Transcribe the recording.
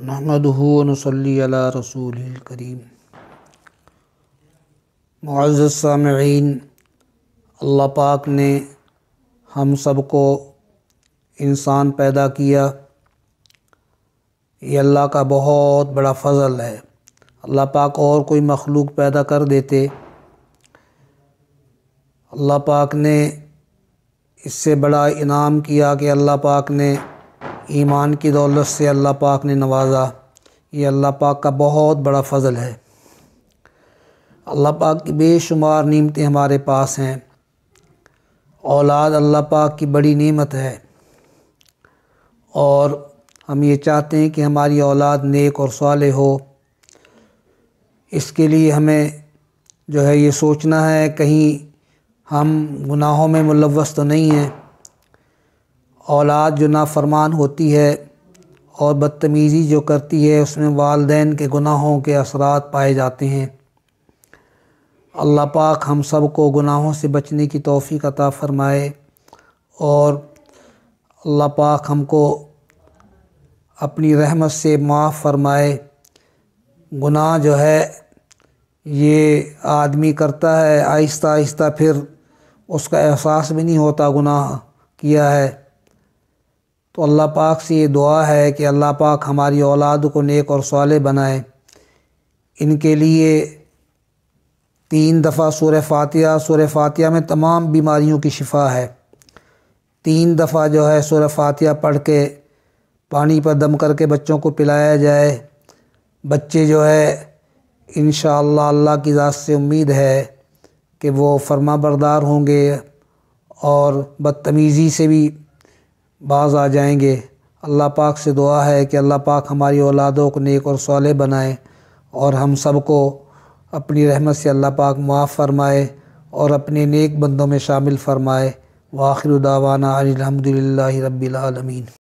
नहमदनसल्ला रसूल करीम मुआज़ामीन अल्लाह पाक ने हम सब को इंसान पैदा किया ये अल्लाह का बहुत बड़ा फ़ल है अल्लाह पाक और कोई मखलूक पैदा कर देते अल्लाह पाक ने इससे बड़ा इनाम किया कि अल्लाह पाक ने ईमान की दौलत से अल्लाह पाक ने नवाजा ये अल्लाह पाक का बहुत बड़ा फ़ज़ल है अल्लाह पाक की बेशुमार नीमतें हमारे पास हैं औलाद अल्लाह पाक की बड़ी नीमत है और हम ये चाहते हैं कि हमारी औलाद नेक और साल हो इसके लिए हमें जो है ये सोचना है कहीं हम गुनाहों में मुलवस तो नहीं हैं औलाद जो नाफरमान होती है और बदतमीज़ी जो करती है उसमें वालदेन के गुनाहों के असरात पाए जाते हैं अल्लाह पाक हम सब को गुनाहों से बचने की तोफ़ी अता फ़रमाए और अल्लाह पाक हमको अपनी रहमत से माफ़ फरमाए गुनाह जो है ये आदमी करता है आहिस्ता आहिस्ता फिर उसका एहसास भी नहीं होता गुनाह किया है तो अल्लाह पाक से ये दुआ है कि अल्लाह पाक हमारी औलाद को नेक और साले बनाए इनके लिए तीन दफ़ा सूर फातिया सूर फातिया में तमाम बीमारियों की शिफा है तीन दफ़ा जो है सूर फातिया पढ़ के पानी पर दम करके बच्चों को पिलाया जाए बच्चे जो है इन अल्लाह की ज़ात से उम्मीद है कि वो फर्मा बरदार होंगे और बदतमीज़ी से भी बाज आ जाएंगे अल्लाह पाक से दुआ है कि अल्लाह पाक हमारी औलादों को नेक और सौले बनाए और हम सबको अपनी रहमत से अल्लाह पाक माफ़ फरमाए और अपने नेक बंदों में शामिल फरमाए वाखिर दावाना अलहमदिल्ला रबीआलमीन